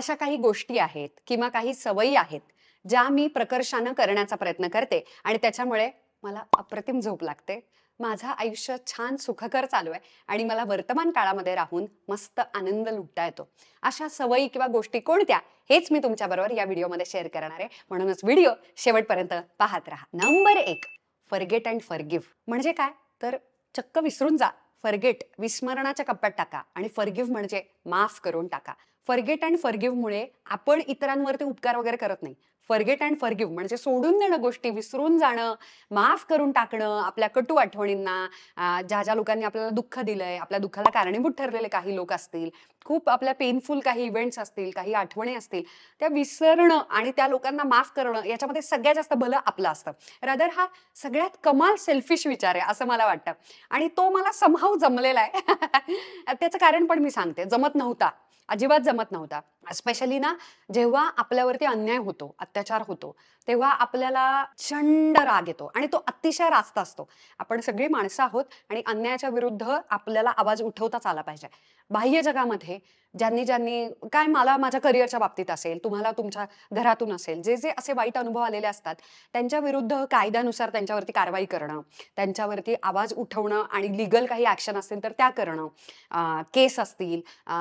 अशा काही गोष्टी आहेत किंवा काही सवयी आहेत ज्या मी प्रकर्षानं करण्याचा प्रयत्न करते आणि त्याच्यामुळे मला अप्रतिम झोप लागते माझं आयुष्य छान सुखकर चालू आहे आणि मला वर्तमान काळामध्ये राहून मस्त आनंद लुटता येतो अशा सवयी किंवा गोष्टी कोणत्या हेच मी तुमच्याबरोबर या व्हिडिओमध्ये शेअर करणार आहे म्हणूनच व्हिडिओ शेवटपर्यंत पाहत राहा नंबर एक फर्गेट अँड फर्गिव्ह म्हणजे काय तर चक्क विसरून जा फरगेट विस्मरणाच्या कप्प्यात टाका आणि फर्गिव्ह म्हणजे माफ करून टाका फर्गेट अँड मुळे आपण इतरांवरती उपकार वगैरे करत नाही फर्गेट अँड फर्गिव्ह म्हणजे सोडून देणं गोष्टी विसरून जाणं माफ करून टाकणं आपल्या कटू आठवणींना ज्या ज्या लोकांनी आपल्याला दुःख दिलंय आपल्या दुःखाला कारणीभूत ठरलेले काही लोक असतील खूप आपल्या पेनफुल काही इव्हेंट्स असतील काही आठवणी असतील त्या विसरणं आणि त्या लोकांना माफ करणं याच्यामध्ये सगळ्यात जास्त भलं आपलं असतं रदर हा सगळ्यात कमाल सेल्फिश विचार आहे असं मला वाटतं आणि तो मला समहाव जमलेला आहे त्याचं कारण पण मी सांगते जमत नव्हता अजिबात जमत नव्हता स्पेशली ना जेव्हा आपल्यावरती अन्याय होतो अत्याचार होतो तेव्हा आपल्याला चंड राग येतो आणि तो अतिशय रास्त असतो आपण सगळी माणसं आहोत आणि अन्यायाच्या विरुद्ध आपल्याला आवाज उठवताच आला पाहिजे बाह्य जगामध्ये आहे ज्यांनी ज्यांनी काय मला माझ्या करिअरच्या बाबतीत असेल तुम्हाला तुमच्या घरातून असेल जे जे असे वाईट अनुभव आलेले असतात त्यांच्या विरुद्ध कायद्यानुसार त्यांच्यावरती कारवाई करणं त्यांच्यावरती आवाज उठवणं आणि लिगल काही ऍक्शन असतील तर त्या करणं केस असतील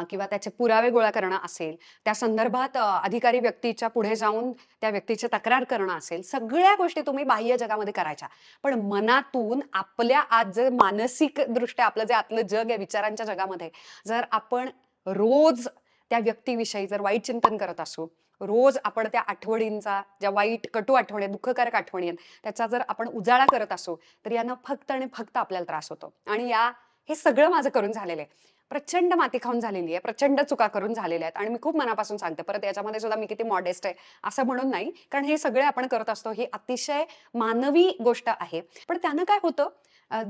किंवा त्याचे पुरावे गोळा करणं असेल त्या संदर्भात अधिकारी व्यक्तीच्या पुढे जाऊन त्या व्यक्तीची तक्रार करणं असेल सगळ्या गोष्टी तुम्ही बाह्य जगामध्ये करायच्या पण मनातून आपल्या आज जर मानसिकदृष्ट्या आपलं जे आपलं जग आहे विचारांच्या जगामध्ये जर आपण रोज त्या व्यक्तीविषयी जर वाईट चिंतन करत असू रोज आपण त्या आठवणींचा ज्या वाईट कटू आठवणी दुःखकारक आठवणी आहेत त्याचा जर आपण उजाळा करत असू तर यानं फक्त आणि फक्त आपल्याला त्रास होतो आणि या हे सगळं माझं करून झालेलं आहे प्रचंड माती खाऊन झालेली आहे प्रचंड चुका करून झालेल्या आहेत आणि मी खूप मनापासून सांगते परत याच्यामध्ये सुद्धा मी किती मॉडेस्ट आहे असं म्हणून नाही कारण हे सगळे आपण करत असतो ही अतिशय मानवी गोष्ट आहे पण त्यानं काय होतं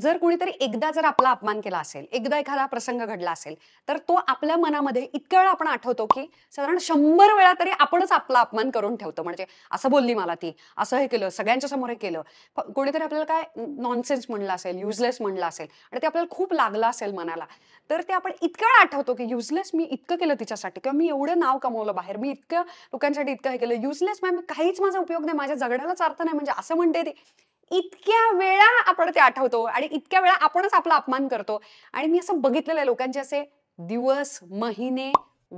जर कोणीतरी एकदा जर आपला अपमान केला असेल एकदा एखादा प्रसंग घडला असेल तर तो आपल्या मनामध्ये इतक्या वेळा आपण आठवतो की साधारण शंभर वेळा तरी आपणच आपला अपमान करून ठेवतो म्हणजे असं बोलली मला ती असं हे केलं सगळ्यांच्या समोर हे केलं कोणीतरी आपल्याला काय नॉनसेन्स म्हणलं असेल युजलेस म्हणलं असेल आणि ते आपल्याला खूप लागलं असेल मनाला तर ते आपण इतक्या वेळा आठवतो की युजलेस मी इतकं केलं तिच्यासाठी किंवा मी एवढं नाव कमवलं बाहेर मी इतकं लोकांसाठी इतकं हे केलं युजलेस मॅम म्हणजे काहीच माझा उपयोग नाही माझ्या जगण्यालाच अर्थ नाही म्हणजे असं म्हणते ती इतक्या वेळा आपण ते आठवतो आणि इतक्या वेळा आपणच आपला अपमान करतो आणि मी असं बघितलेलं आहे लोकांचे असे दिवस महिने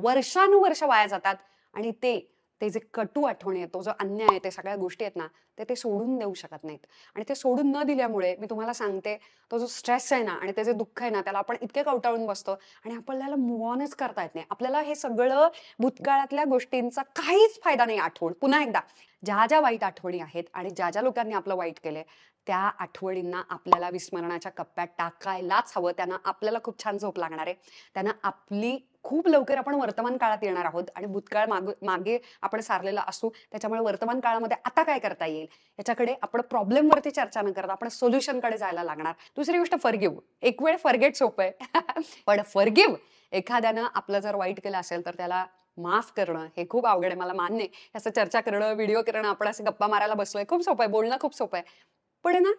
वर्षानुवर्ष वाया जातात आणि ते ते जे कटू आठवण येतो जो अन्याय आहे ते सगळ्या गोष्टी आहेत ना ते ते सोडून देऊ शकत नाहीत आणि ते सोडून न दिल्यामुळे मी तुम्हाला सांगते तो जो स्ट्रेस आहे ना आणि ते जे दुःख आहे ना त्याला आपण इतके कवटाळून बसतो आणि आपल्याला मुवॉनच करता येत नाही आपल्याला हे सगळं भूतकाळातल्या गोष्टींचा काहीच फायदा नाही आठवण पुन्हा एकदा ज्या ज्या वाईट आठवणी आहेत आणि ज्या ज्या लोकांनी आपलं वाईट केलंय त्या आठवणींना आपल्याला विस्मरणाच्या कप्प्यात टाकायलाच हवं त्यांना आपल्याला खूप छान झोप लागणार आहे त्यांना आपली खूप लवकर आपण वर्तमान काळात येणार आहोत आणि भूतकाळ माग मागे आपण सारलेला असू त्याच्यामुळे वर्तमान काळामध्ये आता काय करता येईल याच्याकडे आपण प्रॉब्लेमवरती चर्चा न करता आपण कडे जायला लागणार दुसरी गोष्ट फरगिव एक वेळ फरगेट सोपं आहे पण फरगिव एखाद्यानं आपलं जर वाईट केलं असेल तर त्याला माफ करणं हे खूप अवघड आहे मला मान्य आहे असं चर्चा करणं व्हिडिओ करणं आपण असं गप्पा मारायला बसलोय खूप सोपं आहे बोलणं खूप सोपं आहे पण ना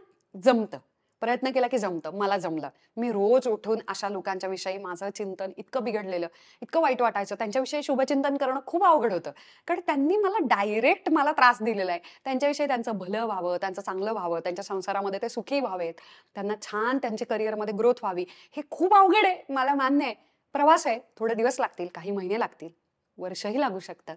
जमतं प्रयत्न केला की जमतं मला जमलं मी रोज उठून अशा लोकांच्या विषयी माझं चिंतन इतकं बिघडलेलं इतकं वाईट वाटायचं त्यांच्याविषयी शुभचिंतन करणं खूप अवघड होतं कारण त्यांनी मला डायरेक्ट मला त्रास दिलेला आहे त्यांच्याविषयी त्यांचं भलं व्हावं त्यांचं चांगलं व्हावं त्यांच्या संसारामध्ये ते सुखी व्हावेत त्यांना छान त्यांच्या करिअरमध्ये ग्रोथ व्हावी हे खूप अवघड आहे मला मान्य आहे प्रवास आहे थोडे दिवस लागतील काही महिने लागतील वर्षही लागू शकतात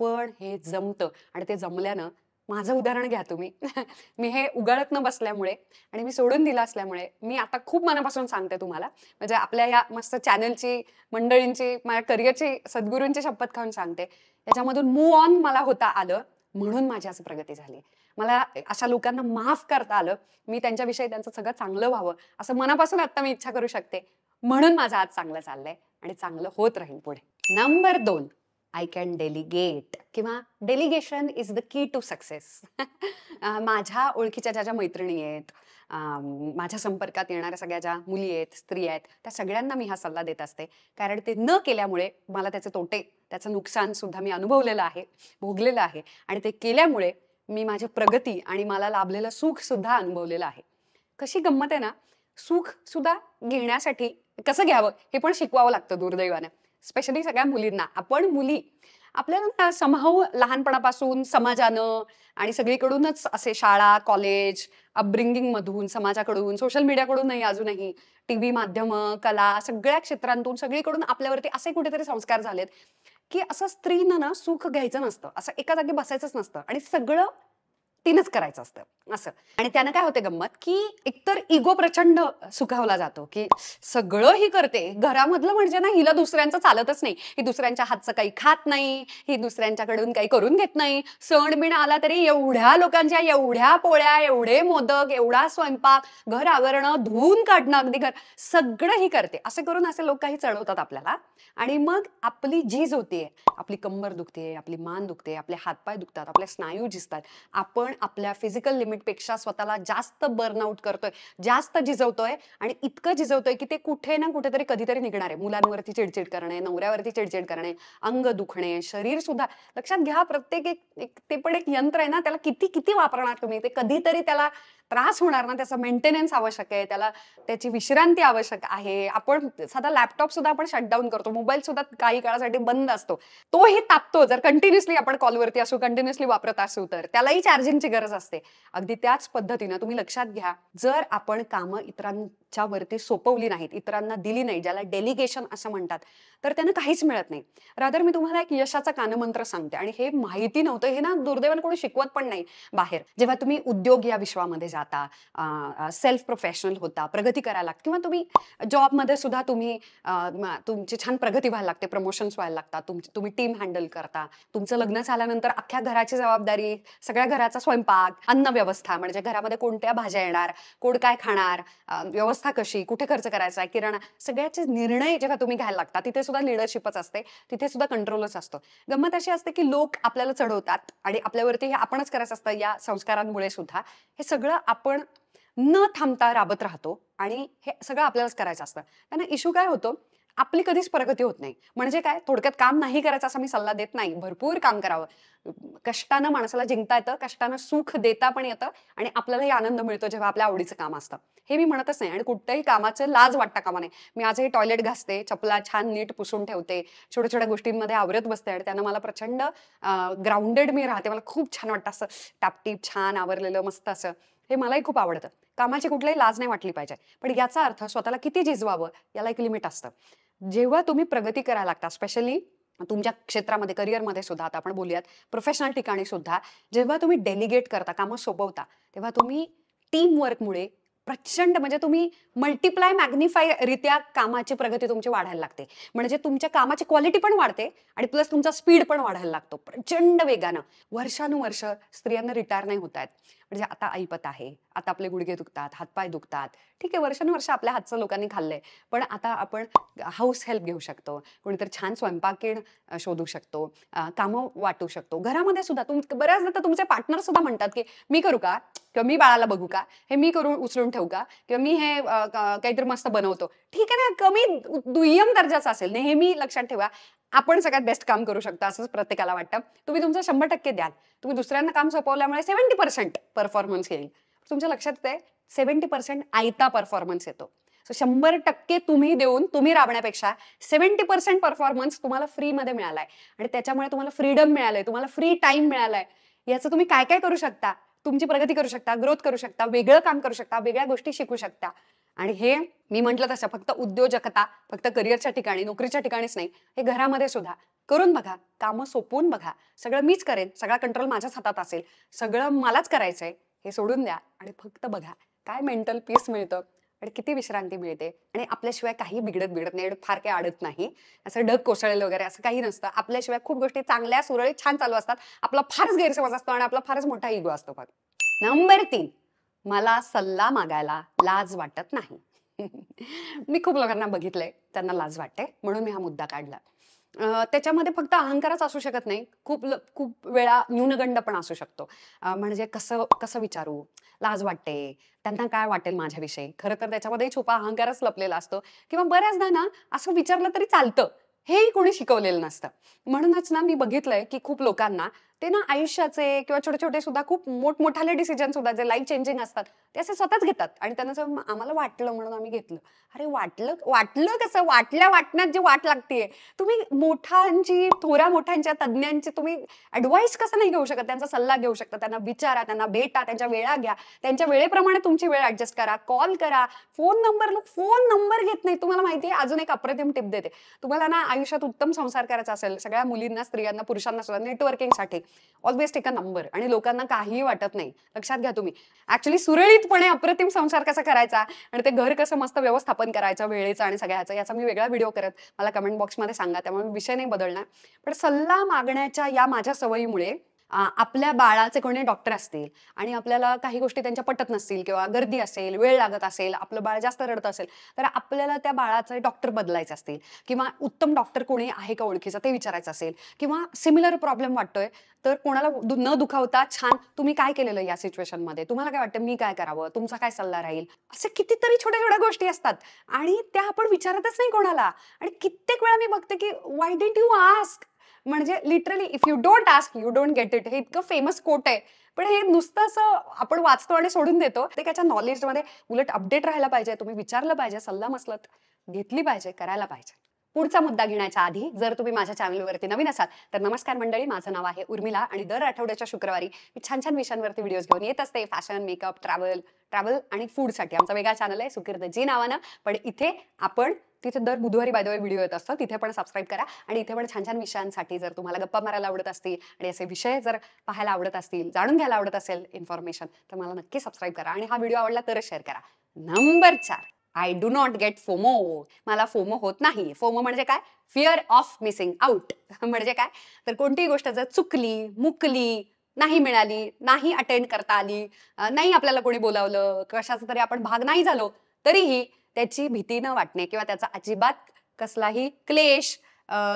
पण हे जमतं आणि ते जमल्यानं माझं उदाहरण घ्या तुम्ही मी हे उगाळत न बसल्यामुळे आणि मी सोडून दिलं असल्यामुळे मी आता खूप मनापासून सांगते तुम्हाला म्हणजे आपल्या या मस्त चॅनलची मंडळींची माझ्या करिअरची सद्गुरूंची शपथ खाऊन सांगते याच्यामधून मूव ऑन मला होता आलं म्हणून माझी असं प्रगती झाली मला अशा लोकांना माफ करता आलं मी त्यांच्याविषयी त्यांचं सगळं चांगलं व्हावं असं मनापासून आता मी इच्छा करू शकते म्हणून माझं आज चांगलं चाललंय आणि चांगलं होत राहील पुढे नंबर दोन आय कॅन डेलिगेट किंवा delegation is the key to success माझ्या ओळखीच्या ज्या ज्या मैत्रिणी आहेत माझ्या संपर्कात येणाऱ्या सगळ्या ज्या मुली आहेत स्त्री आहेत त्या सगळ्यांना मी हा सल्ला देत असते कारण ते न केल्यामुळे मला त्याचे तोटे त्याचं नुकसान सुद्धा मी अनुभवलेलं आहे भोगलेलं आहे आणि ते केल्यामुळे मी माझी प्रगती आणि मला लाभलेलं सुख सुद्धा अनुभवलेलं आहे कशी गंमत आहे ना सुख सुद्धा घेण्यासाठी कसं घ्यावं हे पण शिकवावं लागतं दुर्दैवानं स्पेशली सगळ्या मुलींना आपण मुली आपल्याला समहाऊ लहानपणापासून समाजानं आणि सगळीकडूनच असे शाळा कॉलेज अपब्रिंगिंग मधून समाजाकडून सोशल मीडियाकडूनही अजूनही टी व्ही माध्यमं कला सगळ्या क्षेत्रांतून सगळीकडून आपल्यावरती असे कुठेतरी संस्कार झालेत की असं स्त्रीनं ना सुख घ्यायचं नसतं असं एका जागी बसायचंच नसतं आणि सगळं तीनच करायचं असतं असं आणि त्यानं काय होते गंमत की एकतर इगो प्रचंड सुखावला जातो की सगळं ही करते घरामधलं म्हणजे ना हिला दुसऱ्यांचं चालतच नाही ही दुसऱ्यांच्या हातचं काही खात नाही ही दुसऱ्यांच्याकडून काही करून घेत नाही सण बिण आला तरी एवढ्या लोकांच्या एवढ्या पोळ्या एवढे मोदक एवढा स्वयंपाक घर आवरणं धुवून काढणं अगदी घर सगळं ही करते असे करून असे लोक काही चढवतात आपल्याला आणि मग आपली झीज होतीये आपली कंबर दुखते आपली मान दुखते आपले हातपाय दुखतात आपले स्नायू झिजतात आपण आपल्या फिजिकल लिमिटपेक्षा स्वतःला जास्त बर्नआउट करतोय जास्त झिजवतोय आणि इतकं झिजवतोय की ते कुठे ना कुठेतरी कधीतरी निघणार आहे मुलांवरती चिडचिड करणे नवऱ्यावरती चिडचिड करणे अंग दुखणे शरीर सुद्धा लक्षात घ्या प्रत्येक एक ते पण एक यंत्र आहे ना त्याला किती किती वापरणार तुम्ही ते कधीतरी त्याला त्रास होणार ना त्याचा मेंटेनन्स आवश्यक आहे त्याला त्याची विश्रांती आवश्यक आहे आपण साधा लॅपटॉप सुद्धा आपण शटडाऊन करतो मोबाईल सुद्धा काही काळासाठी बंद असतो तोही तापतो जर कंटिन्युअसली आपण कॉलवरती असू कंटिन्युअसली वापरत असू तर त्यालाही चार्जिंगची गरज असते अगदी त्याच पद्धतीनं तुम्ही लक्षात घ्या जर आपण कामं इतरां च्या सोपवली नाहीत इतरांना दिली नाही ज्याला डेलिगेशन असं म्हणतात तर त्यांना काहीच मिळत नाही रादर मी तुम्हाला एक यशाचा कानमंत्र सांगते आणि हे माहिती नव्हतं हे ना दुर्दैवानं कोणी शिकवत पण नाही बाहेर जेव्हा तुम्ही उद्योग या विश्वामध्ये जाता सेल्फ प्रोफेशनल होता प्रगती करायला लागते किंवा तुम्ही जॉबमध्ये सुद्धा तुम्ही तुमची छान प्रगती व्हायला लागते प्रमोशन्स व्हायला लागतात तुम्ही टीम हँडल करता तुमचं लग्न झाल्यानंतर अख्ख्या घराची जबाबदारी सगळ्या घराचा स्वयंपाक अन्न व्यवस्था म्हणजे घरामध्ये कोणत्या भाज्या येणार कोण काय खाणार व्यवस्था व्यवस्था कशी कुठे खर्च करायचा आहे किराणा सगळ्याचे निर्णय जेव्हा तुम्ही घ्यायला लागता तिथे सुद्धा लिडरशिपच असते तिथे सुद्धा कंट्रोलच असतो गंमत अशी असते की लोक आपल्याला चढवतात आणि आपल्यावरती हे आपणच करायचं असतं या संस्कारांमुळे सुद्धा हे सगळं आपण न थांबता राबत राहतो आणि हे सगळं आपल्यालाच करायचं असतं त्यांना इश्यू काय होतो आपली कधीच प्रगती होत नाही म्हणजे काय थोडक्यात काम नाही करायचं असा मी सल्ला देत नाही भरपूर काम करावं कष्टानं माणसाला जिंकता येतं कष्टानं सुख देता पण येतं आणि आपल्यालाही आनंद मिळतो जेव्हा आपल्या आवडीचं काम असतं हे मी म्हणतच नाही आणि कुठल्याही कामाचं लाज वाटता कामा नाही मी आजही टॉयलेट घासते चपला छान नीट पुसून ठेवते छोट्या छोट्या गोष्टींमध्ये आवरत बसते आणि त्यानं मला प्रचंड ग्राउंडेड मी राहते मला खूप छान वाटतं असं टापटीप छान आवरलेलं मस्त असं हे मलाही खूप आवडतं कामाची कुठलाही लाज नाही वाटली पाहिजे पण याचा अर्थ स्वतःला किती झिजवावं याला एक लिमिट असतं जेव्हा तुम्ही प्रगती करायला लागता स्पेशली तुमच्या क्षेत्रामध्ये करिअरमध्ये सुद्धा आता आपण बोलूयात प्रोफेशनल ठिकाणी सुद्धा जेव्हा तुम्ही डेलिगेट करता कामं सोपवता तेव्हा तुम्ही टीम वर्कमुळे प्रचंड म्हणजे तुम्ही मल्टिप्लाय मॅग्निफाय रित्या कामाची प्रगती तुमची वाढायला लागते म्हणजे तुमच्या कामाची क्वालिटी पण वाढते आणि प्लस तुमचा स्पीड पण वाढायला लागतो प्रचंड वेगानं वर्षानुवर्ष स्त्रियांना रिटायर नाही होत आहेत म्हणजे आता ऐपत आहे आता आपले गुडघे दुखतात हातपाय दुखतात ठीक आहे वर्षानुवर्ष आपल्या हातचं लोकांनी खाल्लंय पण आता आपण हाऊस हेल्प घेऊ शकतो कोणीतरी छान स्वयंपाकीण शोधू शकतो कामं वाटू शकतो घरामध्ये सुद्धा तुम बऱ्याचदा तर तुमचे पार्टनर सुद्धा म्हणतात की मी करू का किंवा मी बाळाला बघू का हे मी करून उचलून ठेवू का किंवा मी हे काहीतरी मस्त बनवतो ठीक आहे ना कमी दुय्यम दर्जाचं असेल नेहमी लक्षात ठेवा आपण सगळ्यात बेस्ट काम करू शकता असंच प्रत्येकाला वाटतं तुम्ही तुमचं शंभर टक्के द्याल तुम्ही दुसऱ्यांना काम सोपवल्यामुळे सेव्हन्टी पर्सेंट परफॉर्मन्स येईल तुमच्या लक्षात येते सेव्हन्टी पर्सेंट आयता परफॉर्मन्स येतो सो शंभर टक्के तुम्ही देऊन तुम्ही राबण्यापेक्षा सेव्हन्टी पर्सेंट परफॉर्मन्स तुम्हाला फ्रीमध्ये मिळालाय आणि त्याच्यामुळे तुम्हाला फ्रीडम मिळालंय तुम्हाला फ्री टाइम मिळालाय याचं तुम्ही काय काय करू शकता तुमची प्रगती करू शकता ग्रोथ करू शकता वेगळं काम करू शकता वेगळ्या गोष्टी शिकू शकता आणि हे मी म्हटलं तसं फक्त उद्योजकता फक्त करिअरच्या ठिकाणी नोकरीच्या ठिकाणीच नाही हे घरामध्ये सुद्धा करून बघा कामं सोपवून बघा सगळं मीच करेन सगळा कंट्रोल माझ्याच हातात असेल सगळं मलाच करायचंय हे सोडून द्या आणि फक्त बघा काय मेंटल पीस मिळतं आणि किती विश्रांती मिळते आणि आपल्याशिवाय काही बिघडत बिघडत नाही फार काही अडत नाही असं ढग कोसळेल वगैरे असं काही नसतं आपल्याशिवाय खूप गोष्टी चांगल्या सुरळीत छान चालू असतात आपला फारच गैरसमज असतो आणि आपला फारच मोठा इगो असतो फक्त नंबर तीन मला सल्ला मागायला लाज वाटत नाही मी खूप लोकांना बघितलंय त्यांना लाज वाटते म्हणून मी हा मुद्दा काढला त्याच्यामध्ये फक्त अहंकारच असू शकत नाही खूप खूप वेळा न्यूनगंड पण असू शकतो म्हणजे कसं कसं विचारू लाज वाटते त्यांना काय वाटेल माझ्याविषयी खरं तर त्याच्यामध्ये छुपा अहंकारच लपलेला असतो किंवा बऱ्याचदा ना असं विचारलं तरी चालतं हेही कोणी शिकवलेलं नसतं म्हणूनच ना मी बघितलंय की खूप लोकांना ते ना आयुष्याचे किंवा छोटे छोटे सुद्धा खूप मोठमोठाले डिसिजन सुद्धा जे लाईफ चेंजिंग असतात ते असे स्वतःच घेतात आणि त्यांना आम्हाला वाटलं म्हणून आम्ही घेतलं अरे वाटलं वाटलं कसं वाटल्या वाटण्यात जी वाट लागतेय तुम्ही मोठ्यांची थोऱ्या मोठ्यांच्या तज्ज्ञांची तुम्ही ऍडवाईस कसं नाही घेऊ शकत त्यांचा सल्ला घेऊ शकता त्यांना विचारा त्यांना भेटा त्यांच्या वेळा घ्या त्यांच्या वेळेप्रमाणे तुमची वेळ ऍडजस्ट करा कॉल करा फोन नंबर लोक फोन नंबर घेत नाही तुम्हाला माहिती आहे अजून एक अप्रतिम टिप देते तुम्हाला ना आयुष्यात उत्तम संसार करायचा असेल सगळ्या मुलींना स्त्रियांना पुरुषांना सुद्धा नेटवर्किंगसाठी ऑलवेज टेक अ नंबर आणि लोकांना काहीही वाटत नाही लक्षात घ्या तुम्ही ऍक्च्युली सुरळीतपणे अप्रतिम संसार कसा करायचा आणि ते घर कसं मस्त व्यवस्थापन करायचं वेळेचं आणि सगळ्याचं याचा मी वेगळा व्हिडिओ करत मला कमेंट बॉक्समध्ये सांगा त्यामुळे विषय नाही बदलणार पण सल्ला मागण्याच्या या माझ्या सवयीमुळे आपल्या बाळाचे कोणी डॉक्टर असतील आणि आपल्याला काही गोष्टी त्यांच्या पटत नसतील किंवा गर्दी असेल वेळ लागत असेल आपलं बाळ जास्त रडत असेल तर आपल्याला त्या बाळाचे डॉक्टर बदलायचे असतील किंवा उत्तम डॉक्टर कोणी आहे का ओळखीचं ते विचारायचं असेल किंवा सिमिलर प्रॉब्लेम वाटतोय तर कोणाला न दुखावता छान तुम्ही काय केलेलं या सिच्युएशनमध्ये तुम्हाला काय वाटतं मी काय करावं तुमचा काय सल्ला राहील असे कितीतरी छोट्या छोट्या गोष्टी असतात आणि त्या आपण विचारतच नाही कोणाला आणि कित्येक वेळा मी बघते की वाय डेंट यू आस्क म्हणजे literally if you don't ask you don't get it हे इतकं फेमस कोट आहे पण हे नुसतं असं आपण वाचतो आणि सोडून देतो ते त्याच्या नॉलेजमध्ये उलट अपडेट राहायला पाहिजे तुम्ही विचारलं पाहिजे सल्ला मसलत घेतली पाहिजे करायला पाहिजे पुढचा मुद्दा घेण्याच्या आधी जर तुम्ही माझ्या चॅनलवरती नवीन असाल तर नमस्कार मंडळी माझं नाव आहे उर्मिला आणि दर आठवड्याच्या शुक्रवारी मी छान छान विषयांवरती व्हिडिओज घेऊन येत असते फॅशन मेकअप ट्रॅव्हल ट्रॅव्हल आणि फूडसाठी आमचा वेगळा चॅनल आहे सुकिर्द जी नावानं पण इथे आपण तिथे दर बुधवारी बाय व्हिडिओ येत असतो तिथे पण सबस्क्राईब करा आणि इथे पण छान छान विषयांसाठी जर तुम्हाला गप्पा मारायला आवडत असतील आणि असे विषय जर पाहायला आवडत असतील जाणून घ्यायला आवडत असेल इन्फॉर्मेशन तर मला नक्की सबस्क्राईब करा आणि हा व्हिडिओ आवडला तरच शेअर करा नंबर चार I do not get FOMO मला फोमो होत नाही फोमो म्हणजे काय फिअर ऑफ मिसिंग आउट म्हणजे काय तर कोणतीही गोष्ट जर चुकली मुकली नाही मिळाली नाही अटेंड करता आली नाही आपल्याला कोणी बोलावलं कशाचा तरी आपण भाग नाही झालो तरीही त्याची भीती न वाटणे किंवा त्याचा अजिबात कसलाही क्लेश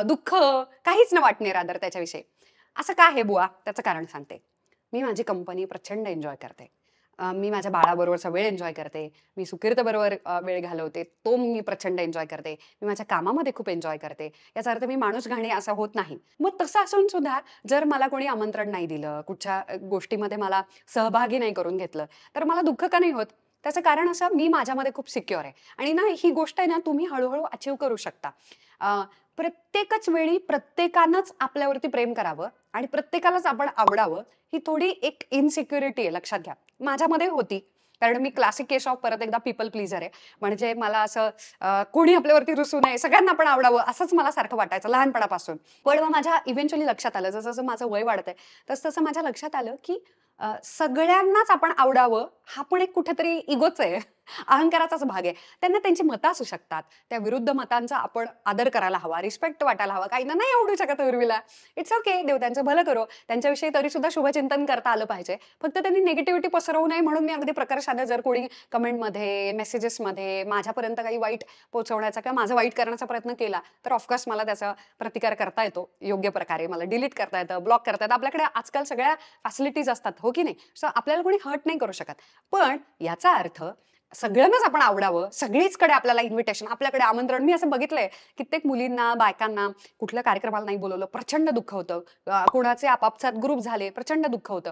दुःख काहीच न वाटणे रादर त्याच्याविषयी असं का आहे बुवा त्याचं कारण सांगते मी माझी कंपनी प्रचंड एन्जॉय करते मी माझ्या बाळाबरोबरचा वेळ एन्जॉय करते मी बरोबर वेळ घालवते तो मी प्रचंड एन्जॉय करते मी माझ्या कामामध्ये खूप एन्जॉय करते याचा अर्थ मी माणूस घाणे असा होत नाही मग तसं असून सुद्धा जर मला कोणी आमंत्रण नाही दिलं कुठच्या गोष्टीमध्ये मला सहभागी नाही करून घेतलं तर मला दुःख का नाही होत त्याचं कारण असं मी माझ्यामध्ये खूप सिक्युअर आहे आणि ना ही गोष्ट आहे ना तुम्ही हळूहळू अचीव करू शकता प्रत्येकच वेळी प्रत्येकानंच आपल्यावरती प्रेम करावं आणि प्रत्येकालाच आपण आवडावं ही थोडी एक इनसिक्युरिटी आहे लक्षात घ्या माझ्यामध्ये होती कारण मी क्लासिक केस ऑफ परत एकदा पीपल प्लीजर आहे म्हणजे मला असं कोणी आपल्यावरती रुसू नये सगळ्यांना आपण आवडावं असंच मला सारखं वाटायचं लहानपणापासून पण मग माझ्या इव्हेंच्युअली लक्षात आलं जसं जसं माझं वय वाढतंय तसं तसं माझ्या लक्षात आलं की सगळ्यांनाच आपण आवडावं हा पण एक कुठेतरी इगोच आहे अहंकाराचाच भाग आहे त्यांना त्यांची मतं असू शकतात त्या विरुद्ध मतांचा आपण आदर करायला हवा रिस्पेक्ट वाटायला हवा ना नाही आवडू शकत उर्वीला इट्स ओके देव त्यांचं भलं करो त्यांच्याविषयी तरी सुद्धा शुभचिंतन करता आलं पाहिजे फक्त त्यांनी निगेटिव्हिटी पसरवू नये म्हणून मी अगदी प्रकर्षाने जर कोणी कमेंटमध्ये मेसेजेसमध्ये माझ्यापर्यंत काही वाईट पोहोचवण्याचा किंवा माझं वाईट करण्याचा प्रयत्न केला तर ऑफकोर्स मला त्याचा प्रतिकार करता येतो योग्य प्रकारे मला डिलीट करता येतं ब्लॉक करता येतं आपल्याकडे आजकाल सगळ्या फॅसिलिटीज असतात हो हो की नाही सो आपल्याला कोणी हर्ट नाही करू शकत पण याचा अर्थ सगळ्यांनाच आपण आवडावं सगळीचकडे आपल्याला इन्व्हिटेशन आपल्याकडे आमंत्रण मी असं बघितलंय कित्येक मुलींना बायकांना कुठल्या कार्यक्रमाला नाही बोलवलं प्रचंड दुःख होतं कोणाचे आपापसात ग्रुप झाले प्रचंड दुःख होतं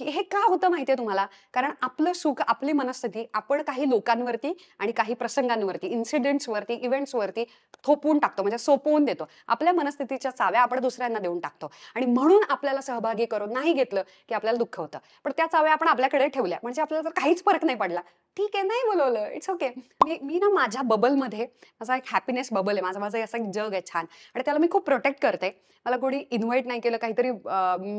हे का होतं माहितीये तुम्हाला कारण आपलं सुख आपली मनस्थिती आपण काही लोकांवरती आणि काही प्रसंगांवरती इन्सिडेंट्सवरती इव्हेंट्सवरती थोपवून टाकतो म्हणजे सोपवून देतो आपल्या मनस्थितीच्या चाव्या आपण दुसऱ्यांना देऊन टाकतो आणि म्हणून आपल्याला सहभागी करून नाही घेतलं की आपल्याला दुःख होतं पण त्या चाव्या आपण आपल्याकडे ठेवल्या म्हणजे आपल्याला तर काहीच फरक नाही पडला ठीक आहे नाही बोलवलं इट्स ओके मी मी ना माझ्या बबलमध्ये माझा एक हॅपीनेस बबल आहे माझा माझा असं एक जग आहे छान आणि त्याला मी खूप प्रोटेक्ट करते मला कोणी इन्व्हाइट नाही केलं काहीतरी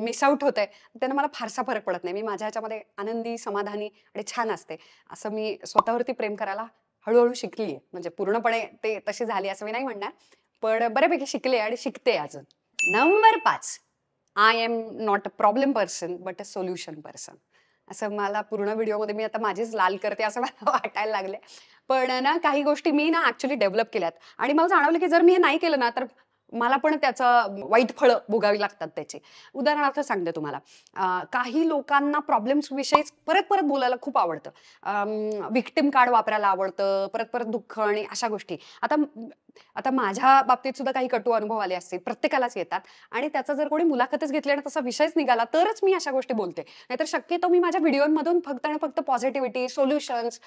मिस आउट होत आहे त्यानं मला फारसा फरक पडत नाही मी माझ्या ह्याच्यामध्ये आनंदी समाधानी आणि छान असते असं मी स्वतःवरती प्रेम करायला हळूहळू शिकली आहे म्हणजे पूर्णपणे ते तशी झाली असं मी नाही म्हणणार पण बऱ्यापैकी शिकले आणि शिकते अजून नंबर पाच I am not a problem person but a solution person असं मला पूर्ण व्हिडिओमध्ये मी आता माझीच लाल करते असं मला वाटायला लागले पण ना काही गोष्टी मी ना ऍक्च्युअली डेव्हलप केल्यात आणि मला जाणवलं की जर मी हे नाही केलं ना तर मला पण त्याचा वाईट फळं भोगावी लागतात त्याचे उदाहरणार्थ सांगते तुम्हाला काही लोकांना विषयीच परत परत बोलायला खूप आवडतं विक्टिम कार्ड वापरायला आवडतं परत परत दुःख आणि अशा गोष्टी आता आता माझ्या बाबतीत सुद्धा काही कटू अनुभव आले असतील प्रत्येकालाच येतात आणि त्याचा जर कोणी मुलाखतच घेतली आणि तसा विषयच निघाला तरच मी अशा गोष्टी बोलते नाहीतर शक्यतो मी माझ्या व्हिडिओमधून फक्त आणि फक्त पॉझिटिव्हिटी सोल्युशन्स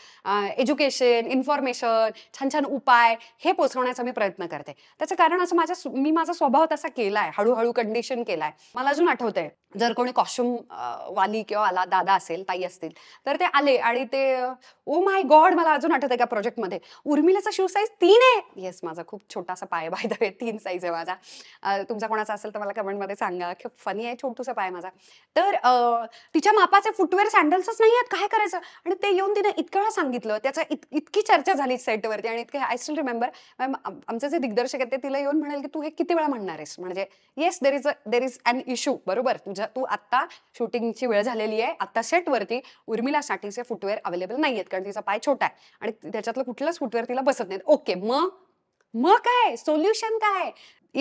एज्युकेशन इन्फॉर्मेशन छान छान उपाय हे पोचवण्याचा मी प्रयत्न करते त्याचं कारण असं माझ्या मी माझा स्वभाव तसा केलाय हळूहळू कंडिशन केलाय मला अजून आठवतंय जर कोणी कॉस्ट्युम वाली किंवा आला दादा असेल ताई असतील तर ते आले आणि ते ओ माय गॉड मला अजून आठवत आहे का प्रोजेक्टमध्ये उर्मिलाचा शिवसाईज तीन आहे येस माझा माझा खूप छोटासा पाय बाय द तीन साईज आहे माझा तुमचा कोणाचा असेल तर मला कमेंटमध्ये सांगा खूप फनी आहे छोटूसा पाय माझा तर तिच्या मापाचे फुटवेअर सँडल्सच नाही आहेत काय करायचं आणि ते येऊन तिने इतकं वेळा सांगितलं त्याचा इतकी चर्चा झाली सेटवरती आणि इतके आय स्टील रिमेंबर आमचे जे दिग्दर्शक आहेत ते तिला येऊन म्हणाल की तू हे किती वेळा म्हणणार आहेस म्हणजे yes there is a there is an issue बरोबर तुझ्या तू आत्ता शूटिंगची वेळ झालेली आहे आत्ता सेटवरती उर्मिला साठी फुटवेअर अवेलेबल नाही आहेत कारण तिचा पाय छोटा आहे आणि त्याच्यातलं कुठलंच फुटवेअर तिला बसत नाही ओके मग मग काय सोल्युशन काय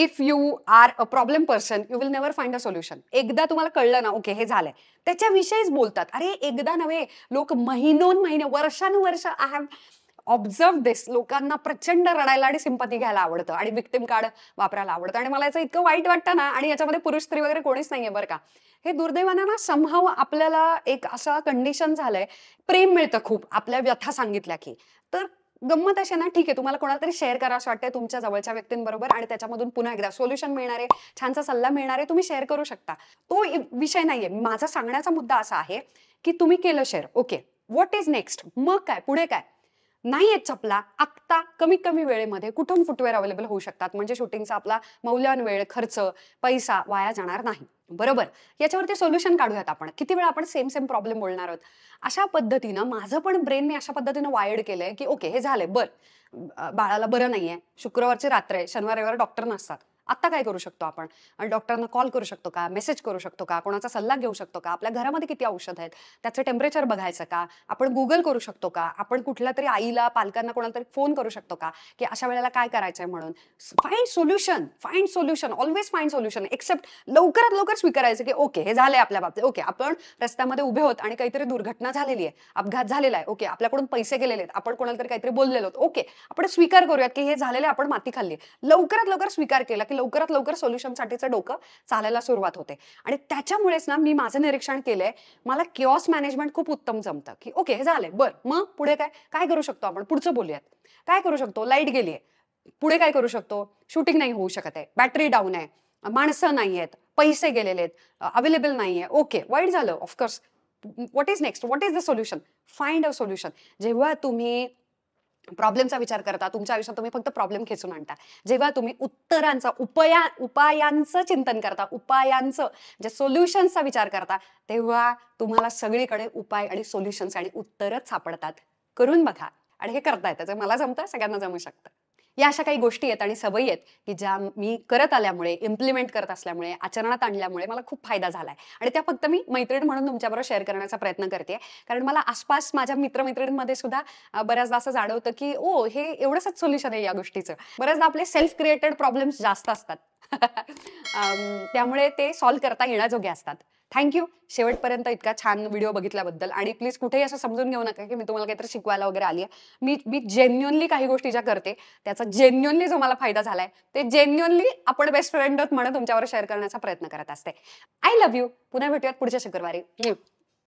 if you are a problem person you will never find a solution एकदा तुम्हाला कळलं ना ओके हे झालंय त्याच्याविषयीच बोलतात अरे एकदा नव्हे लोक महिनोन महिने वर्षानुवर्ष आय हॅव ऑब्झर्व दिस लोकांना प्रचंड रडायला आणि सिंपती घ्यायला आवडतं आणि विक्टिम कार्ड वापरायला आवडतं आणि मला याचं इतकं वाईट वाटतं ना आणि याच्यामध्ये पुरुष स्त्री वगैरे कोणीच नाहीये बरं का हे दुर्दैवानं ना संभाव आपल्याला एक असं कंडिशन झालंय प्रेम मिळतं खूप आपल्या व्यथा सांगितल्या की तर गंमत अशा ना ठीक आहे तुम्हाला कोणाला तरी शेअर करा असं वाटतंय तुमच्या जवळच्या व्यक्तींबरोबर आणि त्याच्यामधून पुन्हा एकदा सोल्युशन मिळणार आहे छानसा सल्ला मिळणार आहे तुम्ही शेअर करू शकता तो विषय नाहीये माझा सांगण्याचा मुद्दा असा आहे की तुम्ही केलं share okay what is next मग काय पुढे काय नाही आहेत चपला आत्ता कमी कमी वेळेमध्ये कुठून फुटवेअर अवेलेबल होऊ शकतात म्हणजे शूटिंगचा आपला मौल्यवान वेळ खर्च पैसा वाया जाणार नाही बरोबर याच्यावरती सोल्युशन काढूयात आपण किती वेळा आपण सेम सेम प्रॉब्लेम बोलणार आहोत अशा पद्धतीनं माझं पण ब्रेन मी अशा पद्धतीनं वायर्ड केलंय की ओके हे झालंय बर बाळाला बरं नाहीये शुक्रवारची रात्र आहे शनिवार रविवार डॉक्टर नसतात आत्ता काय करू शकतो आपण आणि डॉक्टरांना कॉल करू शकतो का मेसेज करू शकतो का कोणाचा सल्ला घेऊ शकतो का आपल्या घरामध्ये किती औषध आहेत त्याचं टेम्परेचर बघायचं का आपण गुगल करू शकतो का आपण कुठल्या तरी आईला पालकांना कोणाला तरी फोन करू शकतो का की अशा वेळेला काय करायचंय म्हणून find solution find solution always find solution accept लवकरात लवकर स्वीकारायचं की ओके हे झालंय आपल्या बाबतीत ओके आपण रस्त्यामध्ये उभे होत आणि काहीतरी दुर्घटना झालेली आहे अपघात झालेला आहे ओके आपल्याकडून पैसे गेलेले आहेत आपण कोणाला तरी काहीतरी बोललेलो ओके आपण स्वीकार करूयात की हे झालेले आपण माती खाल्ली लवकरात लवकर स्वीकार केला लवकरात लवकर सोल्युशनसाठीचं डोकं चालायला सुरुवात होते आणि त्याच्यामुळेच ना मी माझं निरीक्षण केलंय मला किऑस मॅनेजमेंट खूप उत्तम जमतं की ओके हे झालंय बरं मग पुढे काय काय करू शकतो आपण पुढचं बोलूयात काय करू शकतो लाईट गेलीये पुढे काय करू शकतो शूटिंग नाही होऊ शकत आहे बॅटरी डाऊन आहे माणसं नाही आहेत पैसे गेलेले आहेत अवेलेबल नाही आहे ओके वाईट झालं of course what is next what is the solution find a solution जेव्हा तुम्ही प्रॉब्लेमचा विचार करता तुमच्या आयुष्यात तुम्ही फक्त प्रॉब्लेम खेचून आणता जेव्हा तुम्ही उत्तरांचा उपाया उपायांचं चिंतन करता उपायांचं जे सोल्युशन्सचा विचार करता तेव्हा तुम्हाला सगळीकडे उपाय आणि सोल्युशन्स आणि उत्तरच सापडतात करून बघा आणि हे करता येतं मला जमतं सगळ्यांना जमू शकतं या अशा काही गोष्टी आहेत आणि सवयी आहेत की ज्या मी करत आल्यामुळे इम्प्लिमेंट करत असल्यामुळे आचरणात आणल्यामुळे मला खूप फायदा झाला आहे आणि त्या फक्त मी मैत्रीण म्हणून तुमच्याबरोबर शेअर करण्याचा प्रयत्न करते कारण मला आसपास माझ्या मित्रमैत्रिणींमध्ये सुद्धा बऱ्याचदा असं जाणवतं की ओ हे एवढंच सोल्युशन आहे या गोष्टीचं बऱ्याचदा आपले सेल्फ क्रिएटेड प्रॉब्लेम्स जास्त असतात त्यामुळे ते सॉल्व्ह करता येण्याजोगे असतात थँक्यू शेवटपर्यंत इतका छान व्हिडिओ बघितल्याबद्दल आणि प्लीज कुठेही असं समजून घेऊ नका की मी तुम्हाला काहीतरी शिकवायला वगैरे आली आहे मी मी जेन्युअनली काही गोष्टी ज्या करते त्याचा जेन्युअनली जो मला फायदा झालाय ते जेन्युअनली आपण बेस्ट फ्रेंड म्हणून तुमच्यावर शेअर करण्याचा प्रयत्न करत असते आय लव्ह यू पुन्हा भेटूयात पुढच्या शुक्रवारी